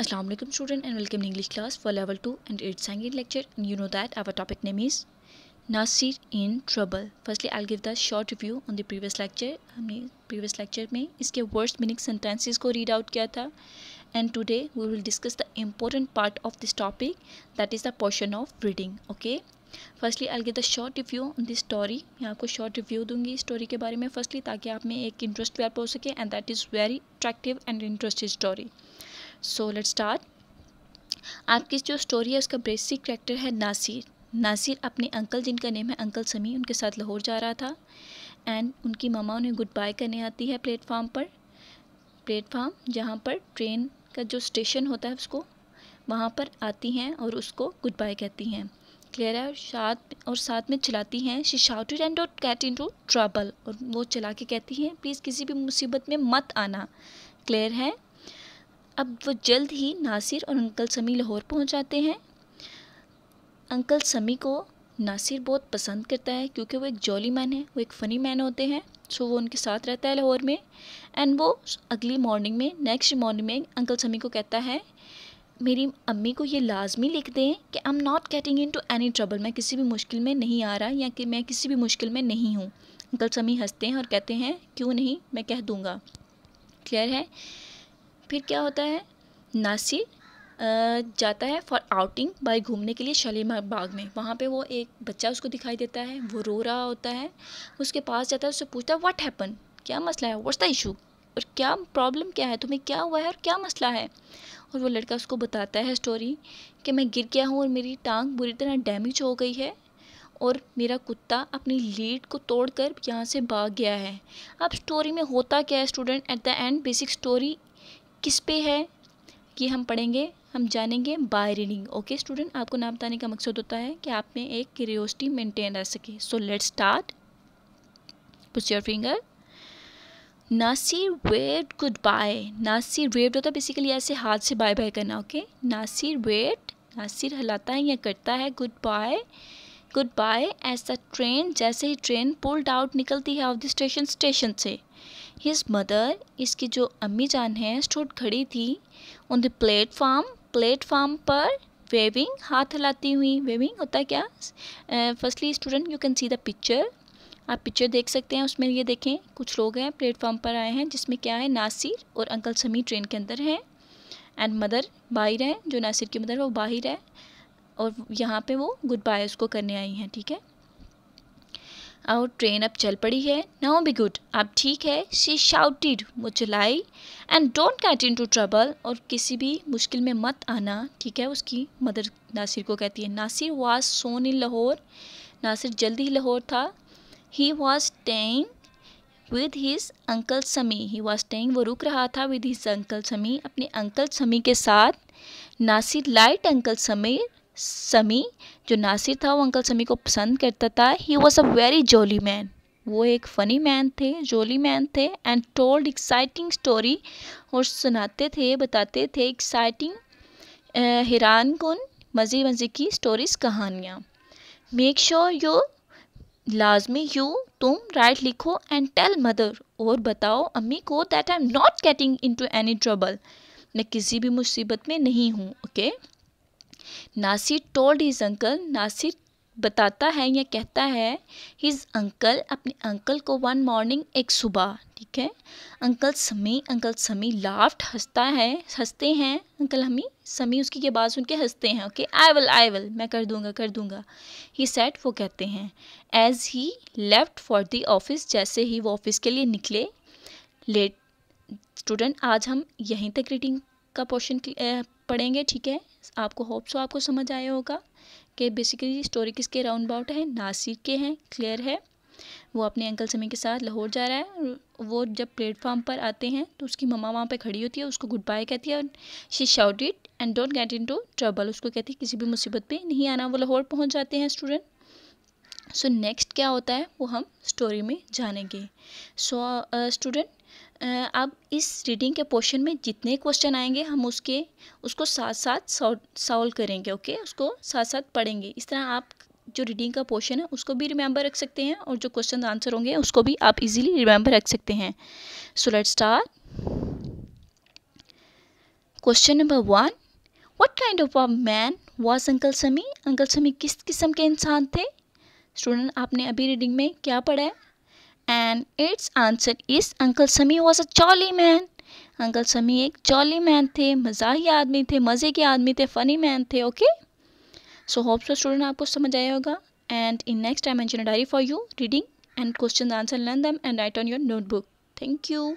Aslam student and welcome English class for level two and at second lecture you know that our topic name is Nasir in trouble firstly I give the short review on the previous lecture हमने previous lecture में इसके words meaning sentences को read out किया था and today we will discuss the important part of this topic that is the portion of reading okay firstly I give the short review on this story मैं आपको short review दूंगी story के बारे में firstly ताकि आप में एक इंटरेस्ट व्यापार हो सके and that is very attractive and interesting story so let start आपकी जो स्टोरी है उसका बेसिक करेक्टर है नासिर नासिर अपने अंकल जिनका नेम है अंकल समी उनके साथ लाहौर जा रहा था एंड उनकी मामा उन्हें गुड बाय करने आती है प्लेटफार्म पर प्लेटफार्म जहाँ पर ट्रेन का जो स्टेशन होता है उसको वहाँ पर आती हैं और उसको गुड बाय कहती हैं क्लेरा साथ और साथ में चलाती हैं शी शाउटेड एंड डॉट कैट इन टू ट्रबल और वो चला के कहती हैं प्लीज़ किसी भी मुसीबत में मत आना क्लेयर है अब वो जल्द ही नासिर और अंकल समी लाहौर पहुंच जाते हैं अंकल समी को नासिर बहुत पसंद करता है क्योंकि वो एक जॉली मैन है वो एक फ़नी मैन होते हैं सो वो उनके साथ रहता है लाहौर में एंड वो अगली मॉर्निंग में नेक्स्ट मॉर्निंग में अंकल समी को कहता है मेरी अम्मी को ये लाजमी लिख दें कि I am not getting into any trouble मैं किसी भी मुश्किल में नहीं आ रहा या कि मैं किसी भी मुश्किल में नहीं हूँ अंकल समी हंसते हैं और कहते हैं क्यों नहीं मैं कह दूँगा क्लियर है फिर क्या होता है नासिर जाता है फॉर आउटिंग बाय घूमने के लिए शालीमार बाग में वहाँ पे वो एक बच्चा उसको दिखाई देता है वो रो रहा होता है उसके पास जाता है उससे पूछता है व्हाट हैपन क्या मसला है व्हाट्स द इशू और क्या प्रॉब्लम क्या है तुम्हें क्या हुआ है और क्या मसला है और वो लड़का उसको बताता है स्टोरी कि मैं गिर गया हूँ और मेरी टांग बुरी तरह डैमेज हो गई है और मेरा कुत्ता अपनी लीड को तोड़कर यहाँ से भाग गया है अब स्टोरी में होता क्या है student at the end basic story किस पे है कि हम पढ़ेंगे हम जानेंगे बाय रीडिंग ओके स्टूडेंट आपको नाम बताने का मकसद होता है कि आप में एक क्यूरियोसिटी मेंटेन रह सके so let start put your finger Nasir waved good bye Nasir waved होता है बेसिकली ऐसे हाथ से बाय बाय करना ओके नासिर वेट नासिर हिलाता है या करता है good bye good bye as the train जैसे ही ट्रेन पुल्ड आउट निकलती है ऑफ द स्टेशन स्टेशन से हिज मदर इसकी जो अम्मी जान है स्टूट खड़ी थी ऑन द प्लेटफार्म प्लेटफार्म पर वेविंग हाथ हिलाती हुई वेविंग होता है क्या firstly student you can see the picture आप पिक्चर देख सकते हैं उसमें ये देखें कुछ लोग हैं प्लेटफार्म पर आए हैं जिसमें क्या है नासिर और अंकल समी ट्रेन के अंदर हैं एंड मदर बाहर हैं जो नासिर की मदर वो बाहर है और यहाँ पे वो गुड बाय उसको करने आई हैं ठीक है और ट्रेन अब चल पड़ी है नाउ बी गुड अब ठीक है शी शाउटेड वो चिल्लाई and don't get into trouble और किसी भी मुश्किल में मत आना ठीक है उसकी मदर नासिर को कहती है Nasir was soon in Lahore Nasir जल्दी ही लाहौर था he was staying with his uncle Sami he was tang वो रुक रहा था विद हिज अंकल समी अपने अंकल समी के साथ नासिर लाइट अंकल समीर समी जो नासिर था वो अंकल समी को पसंद करता था he was a very jolly man वो एक फ़नी मैन थे जोली मैन थे एंड टोल्ड एक्साइटिंग स्टोरी और सुनाते थे बताते थे एक्साइटिंग हैरान कन मज़े मज़े की स्टोरीज कहानियाँ मेक श्योर यू लाजमी यू तुम राइट लिखो एंड टेल मदर और बताओ अम्मी को that I am not getting into any trouble मैं किसी भी मुसीबत में नहीं हूँ okay okay? Nasir told his uncle Nasir बताता है या कहता है हिज अंकल अपने अंकल को वन मॉर्निंग एक सुबह ठीक है अंकल समी अंकल समी लाफ्ट हंसता है हंसते हैं अंकल हमी समी उसकी के बाद सुन के हंसते हैं okay I will I will मैं कर दूंगा कर दूंगा ही सेट वो कहते हैं as he left for the office जैसे ही वो ऑफिस के लिए निकले लेट स्टूडेंट आज हम यहीं तक रीडिंग का पोर्शन पढ़ेंगे ठीक है आपको होप सो आपको समझ आया होगा कि बेसिकली स्टोरी किसके राउंड अबाउट है नासिर के हैं क्लियर है वो अपने अंकल समी के साथ लाहौर जा रहा है वो जब प्लेटफार्म पर आते हैं तो उसकी मम्मा वहाँ पे खड़ी होती है उसको गुड बाय कहती है she shouted and don't get into trouble उसको कहती है किसी भी मुसीबत पे नहीं आना वो लाहौर पहुँच जाते हैं स्टूडेंट सो नेक्स्ट क्या होता है वो हम स्टोरी में जानेंगे सो स्टूडेंट uh, अब इस रीडिंग के पोर्शन में जितने क्वेश्चन आएंगे हम उसके उसको साथ साथ सॉल्व करेंगे ओके उसको साथ साथ पढ़ेंगे इस तरह आप जो रीडिंग का पोर्शन है उसको भी रिमेंबर रख सकते हैं और जो क्वेश्चन आंसर होंगे उसको भी आप इजीली रिमेंबर रख सकते हैं so let start question number one what kind of a man was uncle Sami uncle Sami किस किस्म के इंसान थे स्टूडेंट आपने अभी रीडिंग में क्या पढ़ा है and its answer is Uncle Sami was a jolly man. Uncle Sami एक जॉली मैन थे मजाही आदमी थे मज़े के आदमी थे फ़नी मैन थे okay so hope so student आपको समझ आया होगा एंड इन नेक्स्ट मैं diary for you reading and question answer learn them and write on your notebook thank you